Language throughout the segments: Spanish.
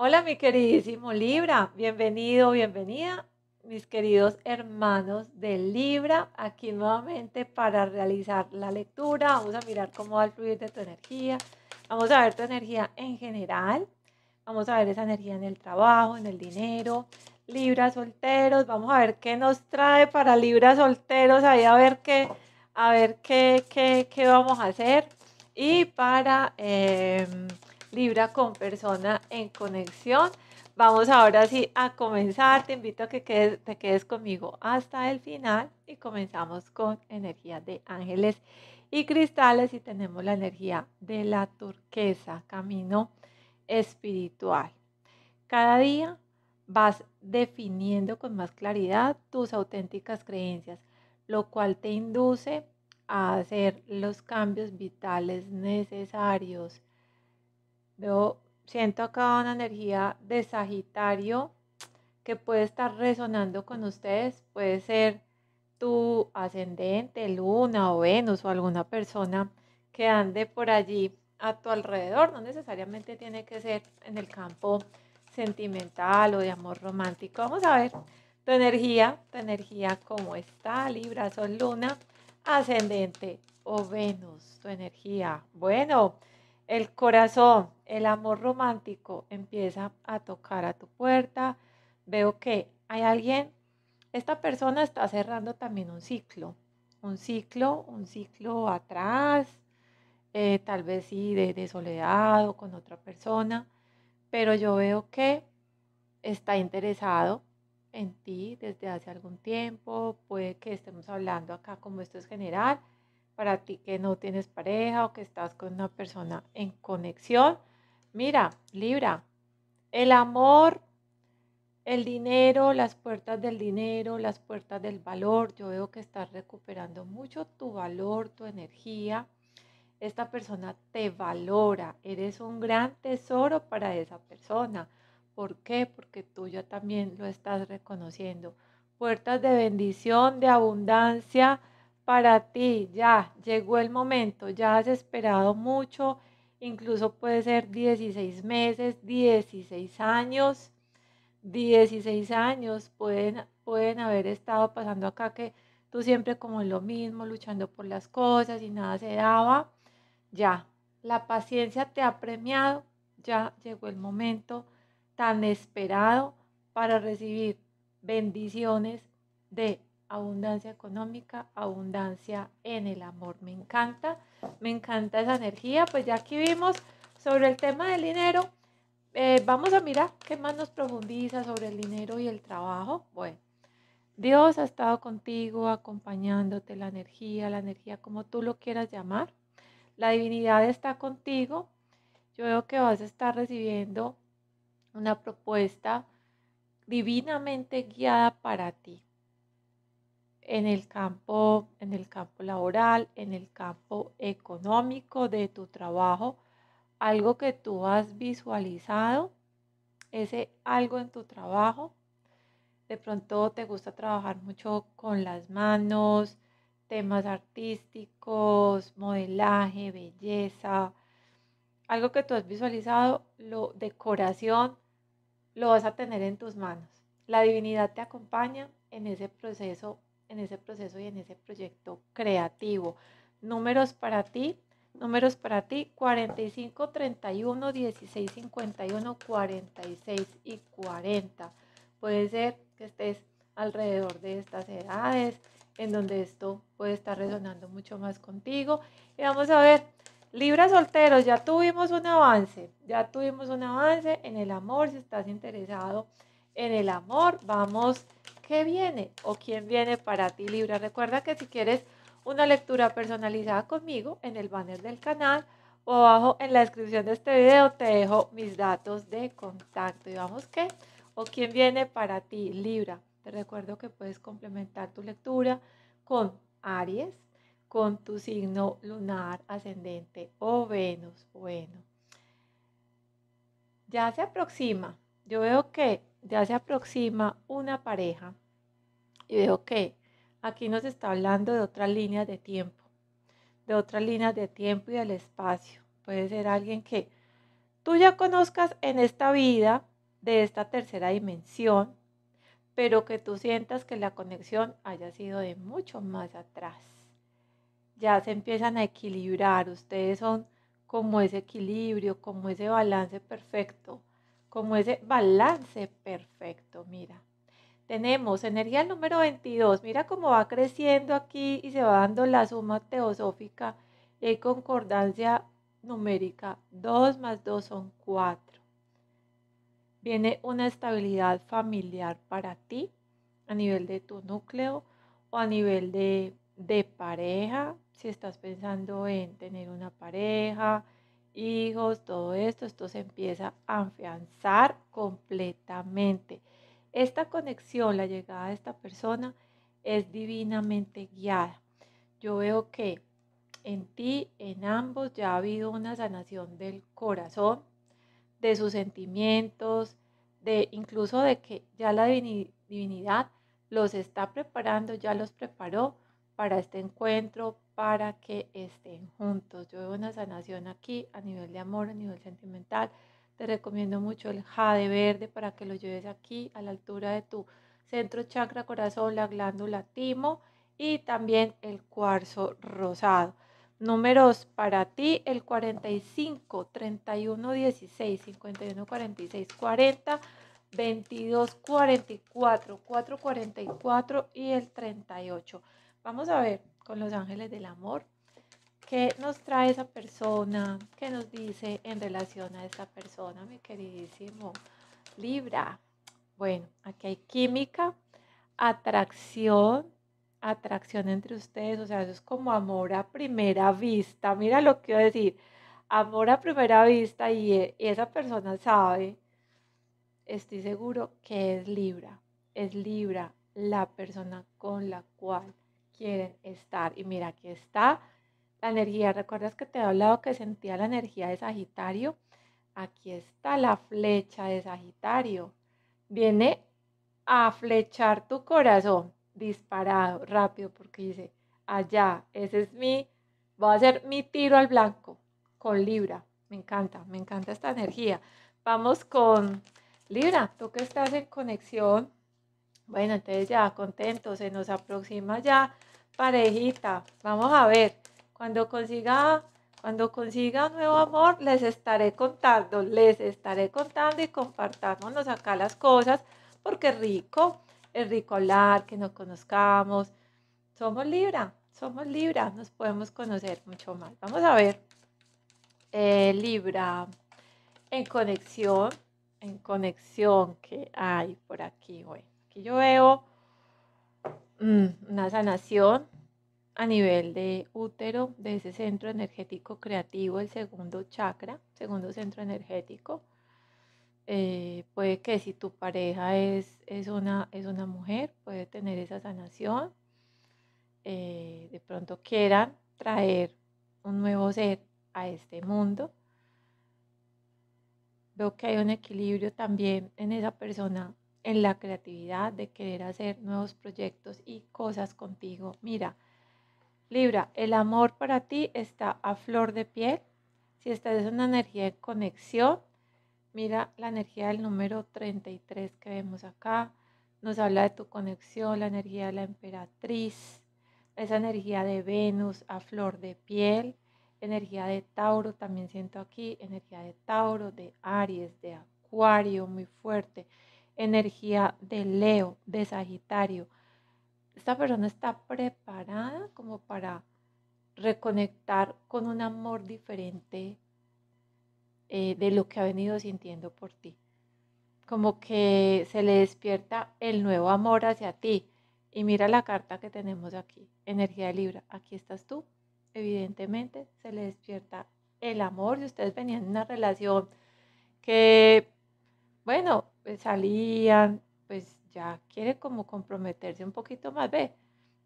Hola mi queridísimo Libra, bienvenido, bienvenida, mis queridos hermanos de Libra, aquí nuevamente para realizar la lectura, vamos a mirar cómo va a fluir de tu energía, vamos a ver tu energía en general, vamos a ver esa energía en el trabajo, en el dinero, Libra solteros, vamos a ver qué nos trae para Libra solteros, ahí a ver qué, a ver qué, qué, qué vamos a hacer y para... Em, Libra con persona en conexión. Vamos ahora sí a comenzar. Te invito a que te quedes conmigo hasta el final y comenzamos con energía de ángeles y cristales y tenemos la energía de la turquesa, camino espiritual. Cada día vas definiendo con más claridad tus auténticas creencias, lo cual te induce a hacer los cambios vitales necesarios Veo, siento acá una energía de Sagitario que puede estar resonando con ustedes. Puede ser tu ascendente, Luna o Venus o alguna persona que ande por allí a tu alrededor. No necesariamente tiene que ser en el campo sentimental o de amor romántico. Vamos a ver tu energía, tu energía cómo está, Libra, Sol, Luna, ascendente o Venus, tu energía. Bueno, el corazón, el amor romántico empieza a tocar a tu puerta. Veo que hay alguien, esta persona está cerrando también un ciclo, un ciclo, un ciclo atrás, eh, tal vez sí de, de soledad o con otra persona, pero yo veo que está interesado en ti desde hace algún tiempo, puede que estemos hablando acá como esto es general para ti que no tienes pareja o que estás con una persona en conexión, mira, Libra, el amor, el dinero, las puertas del dinero, las puertas del valor, yo veo que estás recuperando mucho tu valor, tu energía. Esta persona te valora, eres un gran tesoro para esa persona. ¿Por qué? Porque tú ya también lo estás reconociendo. Puertas de bendición, de abundancia, para ti, ya llegó el momento, ya has esperado mucho, incluso puede ser 16 meses, 16 años, 16 años pueden, pueden haber estado pasando acá que tú siempre como lo mismo, luchando por las cosas y nada se daba, ya, la paciencia te ha premiado, ya llegó el momento tan esperado para recibir bendiciones de abundancia económica, abundancia en el amor. Me encanta, me encanta esa energía. Pues ya aquí vimos sobre el tema del dinero. Eh, vamos a mirar qué más nos profundiza sobre el dinero y el trabajo. Bueno, Dios ha estado contigo, acompañándote, la energía, la energía como tú lo quieras llamar. La divinidad está contigo. Yo veo que vas a estar recibiendo una propuesta divinamente guiada para ti en el campo, en el campo laboral, en el campo económico de tu trabajo, algo que tú has visualizado, ese algo en tu trabajo. De pronto te gusta trabajar mucho con las manos, temas artísticos, modelaje, belleza, algo que tú has visualizado, lo decoración, lo vas a tener en tus manos. La divinidad te acompaña en ese proceso en ese proceso y en ese proyecto creativo. Números para ti, números para ti, 45, 31, 16, 51, 46 y 40. Puede ser que estés alrededor de estas edades, en donde esto puede estar resonando mucho más contigo. Y vamos a ver, Libra solteros, ya tuvimos un avance, ya tuvimos un avance en el amor, si estás interesado en el amor, vamos qué viene o quién viene para ti Libra. Recuerda que si quieres una lectura personalizada conmigo en el banner del canal o abajo en la descripción de este video te dejo mis datos de contacto. Y vamos qué o quién viene para ti Libra. Te recuerdo que puedes complementar tu lectura con Aries, con tu signo lunar, ascendente o Venus. Bueno, ya se aproxima. Yo veo que ya se aproxima una pareja y veo que aquí nos está hablando de otras líneas de tiempo, de otras líneas de tiempo y del espacio. Puede ser alguien que tú ya conozcas en esta vida de esta tercera dimensión, pero que tú sientas que la conexión haya sido de mucho más atrás. Ya se empiezan a equilibrar, ustedes son como ese equilibrio, como ese balance perfecto como ese balance perfecto, mira. Tenemos energía número 22, mira cómo va creciendo aquí y se va dando la suma teosófica y concordancia numérica, 2 más 2 son 4. Viene una estabilidad familiar para ti a nivel de tu núcleo o a nivel de, de pareja, si estás pensando en tener una pareja, hijos, todo esto, esto se empieza a afianzar completamente. Esta conexión, la llegada de esta persona, es divinamente guiada. Yo veo que en ti, en ambos, ya ha habido una sanación del corazón, de sus sentimientos, de incluso de que ya la divinidad los está preparando, ya los preparó para este encuentro, para que estén juntos. Yo veo una sanación aquí a nivel de amor, a nivel sentimental. Te recomiendo mucho el jade verde para que lo lleves aquí a la altura de tu centro chakra corazón, la glándula timo y también el cuarzo rosado. Números para ti, el 45, 31, 16, 51, 46, 40, 22, 44, 4, 44 y el 38. Vamos a ver con los ángeles del amor. ¿Qué nos trae esa persona? ¿Qué nos dice en relación a esta persona, mi queridísimo Libra? Bueno, aquí hay química, atracción, atracción entre ustedes, o sea, eso es como amor a primera vista. Mira lo que voy a decir, amor a primera vista eh, y esa persona sabe, estoy seguro que es Libra, es Libra la persona con la cual quieren estar. Y mira, aquí está la energía. ¿Recuerdas que te he hablado que sentía la energía de Sagitario? Aquí está la flecha de Sagitario. Viene a flechar tu corazón disparado, rápido, porque dice, allá, ese es mi, va a hacer mi tiro al blanco con Libra. Me encanta, me encanta esta energía. Vamos con Libra, tú que estás en conexión bueno, entonces ya contento, se nos aproxima ya parejita. Vamos a ver, cuando consiga, cuando consiga nuevo amor, les estaré contando, les estaré contando y compartámonos acá las cosas, porque es rico, es rico hablar, que nos conozcamos. Somos Libra, somos Libra, nos podemos conocer mucho más. Vamos a ver, eh, Libra, en conexión, en conexión que hay por aquí, güey? yo veo mm, una sanación a nivel de útero, de ese centro energético creativo, el segundo chakra, segundo centro energético. Eh, puede que si tu pareja es, es, una, es una mujer, puede tener esa sanación. Eh, de pronto quieran traer un nuevo ser a este mundo. Veo que hay un equilibrio también en esa persona en la creatividad, de querer hacer nuevos proyectos y cosas contigo. Mira, Libra, el amor para ti está a flor de piel. Si esta es una energía de conexión, mira la energía del número 33 que vemos acá. Nos habla de tu conexión, la energía de la emperatriz, esa energía de Venus a flor de piel, energía de Tauro, también siento aquí, energía de Tauro, de Aries, de Acuario, muy fuerte energía de Leo, de Sagitario. Esta persona está preparada como para reconectar con un amor diferente eh, de lo que ha venido sintiendo por ti. Como que se le despierta el nuevo amor hacia ti. Y mira la carta que tenemos aquí, energía de Libra. Aquí estás tú. Evidentemente se le despierta el amor. y ustedes venían en una relación que bueno, pues salían, pues ya quiere como comprometerse un poquito más, ve,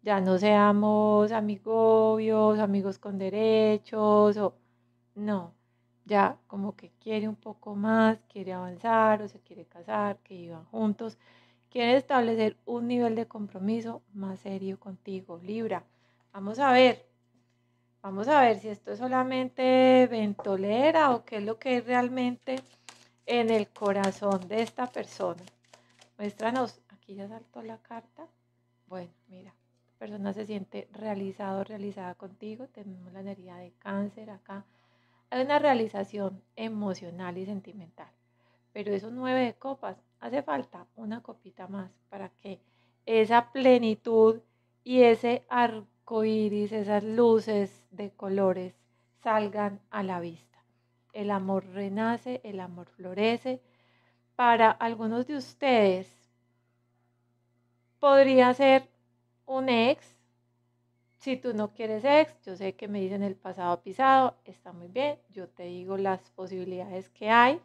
ya no seamos amigobios, amigos con derechos, o no, ya como que quiere un poco más, quiere avanzar, o se quiere casar, que iban juntos, quiere establecer un nivel de compromiso más serio contigo, Libra. Vamos a ver, vamos a ver si esto es solamente ventolera o qué es lo que realmente en el corazón de esta persona. Muéstranos, aquí ya saltó la carta. Bueno, mira, la persona se siente realizado, realizada contigo. Tenemos la energía de cáncer acá. Hay una realización emocional y sentimental. Pero esos nueve copas, hace falta una copita más para que esa plenitud y ese arco iris, esas luces de colores salgan a la vista el amor renace, el amor florece. Para algunos de ustedes podría ser un ex. Si tú no quieres ex, yo sé que me dicen el pasado pisado, está muy bien, yo te digo las posibilidades que hay.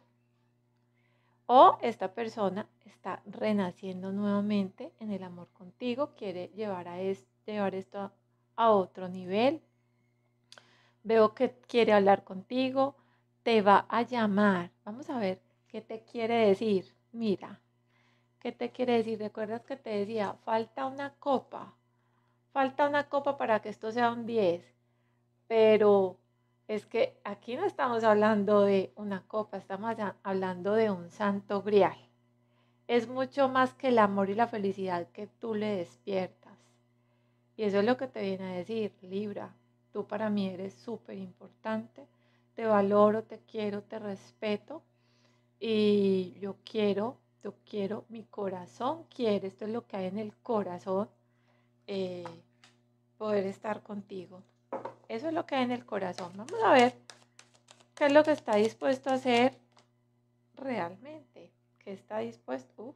O esta persona está renaciendo nuevamente en el amor contigo, quiere llevar, a este llevar esto a otro nivel. Veo que quiere hablar contigo, te va a llamar. Vamos a ver qué te quiere decir. Mira, ¿qué te quiere decir? ¿Recuerdas que te decía, falta una copa? Falta una copa para que esto sea un 10. Pero es que aquí no estamos hablando de una copa, estamos hablando de un santo grial. Es mucho más que el amor y la felicidad que tú le despiertas. Y eso es lo que te viene a decir, Libra. Tú para mí eres súper importante te valoro, te quiero, te respeto y yo quiero, yo quiero, mi corazón quiere, esto es lo que hay en el corazón, eh, poder estar contigo. Eso es lo que hay en el corazón. Vamos a ver qué es lo que está dispuesto a hacer realmente. ¿Qué está dispuesto?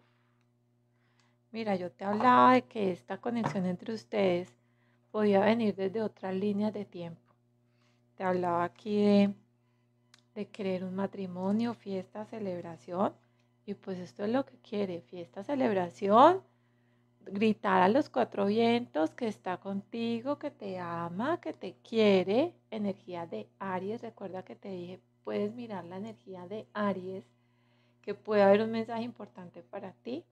Mira, yo te hablaba de que esta conexión entre ustedes podía venir desde otras líneas de tiempo. Te hablaba aquí de de querer un matrimonio, fiesta, celebración. Y pues esto es lo que quiere, fiesta, celebración, gritar a los cuatro vientos que está contigo, que te ama, que te quiere. Energía de Aries, recuerda que te dije, puedes mirar la energía de Aries, que puede haber un mensaje importante para ti.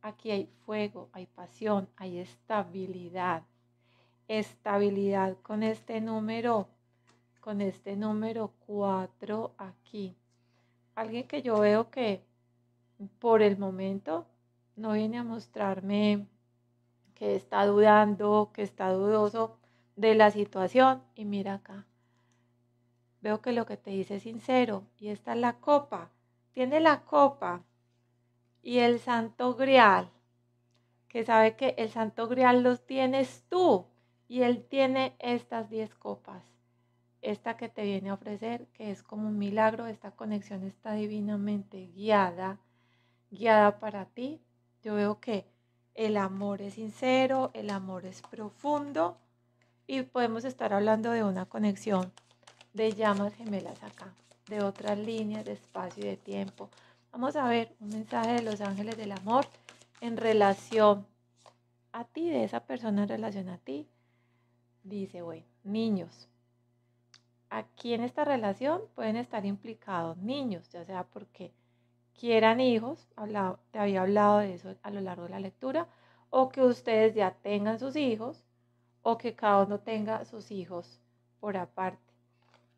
Aquí hay fuego, hay pasión, hay estabilidad. Estabilidad con este número con este número 4 aquí. Alguien que yo veo que por el momento no viene a mostrarme que está dudando, que está dudoso de la situación. Y mira acá, veo que lo que te dice es sincero. Y esta es la copa. Tiene la copa y el santo grial, que sabe que el santo grial los tienes tú. Y él tiene estas 10 copas esta que te viene a ofrecer, que es como un milagro, esta conexión está divinamente guiada, guiada para ti. Yo veo que el amor es sincero, el amor es profundo y podemos estar hablando de una conexión de llamas gemelas acá, de otras líneas de espacio y de tiempo. Vamos a ver un mensaje de los ángeles del amor en relación a ti, de esa persona en relación a ti. Dice, bueno, niños, aquí en esta relación pueden estar implicados niños, ya sea porque quieran hijos, te había hablado de eso a lo largo de la lectura, o que ustedes ya tengan sus hijos, o que cada uno tenga sus hijos por aparte.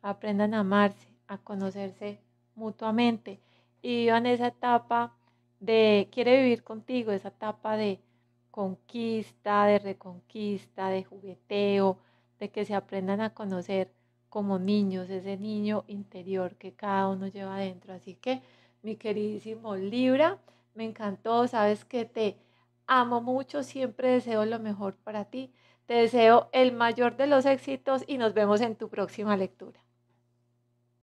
Aprendan a amarse, a conocerse mutuamente y vivan esa etapa de quiere vivir contigo, esa etapa de conquista, de reconquista, de jugueteo, de que se aprendan a conocer como niños, ese niño interior que cada uno lleva adentro. Así que, mi queridísimo Libra, me encantó, sabes que te amo mucho, siempre deseo lo mejor para ti, te deseo el mayor de los éxitos y nos vemos en tu próxima lectura.